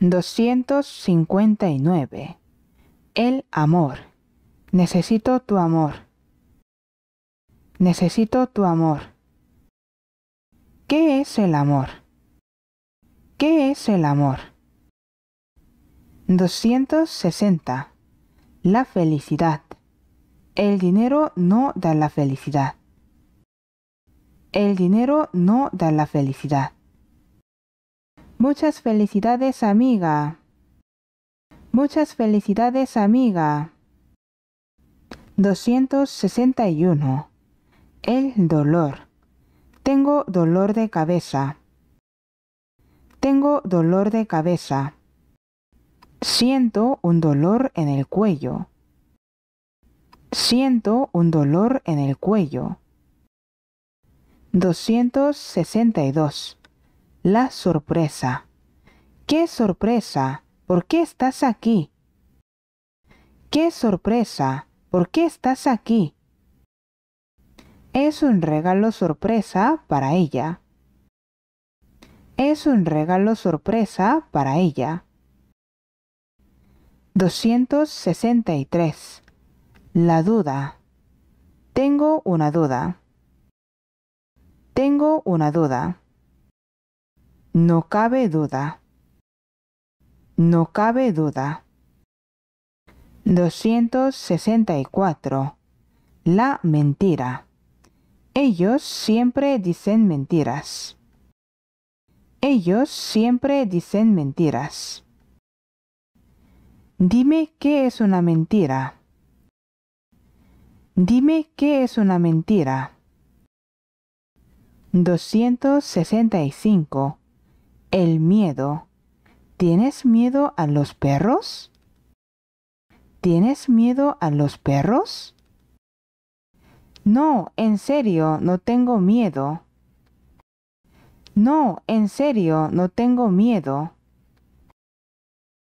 259. El amor. Necesito tu amor. Necesito tu amor. ¿Qué es el amor? ¿Qué es el amor? 260. La felicidad. El dinero no da la felicidad. El dinero no da la felicidad. Muchas felicidades amiga. Muchas felicidades amiga. 261. El dolor. Tengo dolor de cabeza. Tengo dolor de cabeza. Siento un dolor en el cuello. Siento un dolor en el cuello. 262. La sorpresa. ¡Qué sorpresa! ¿Por qué estás aquí? ¡Qué sorpresa! ¿Por qué estás aquí? Es un regalo sorpresa para ella. Es un regalo sorpresa para ella. 263. La duda. Tengo una duda. Tengo una duda. No cabe duda. No cabe duda. 264. La mentira. Ellos siempre dicen mentiras. Ellos siempre dicen mentiras. Dime qué es una mentira. Dime qué es una mentira. 265. El miedo. ¿Tienes miedo a los perros? ¿Tienes miedo a los perros? No, en serio, no tengo miedo. No, en serio, no tengo miedo.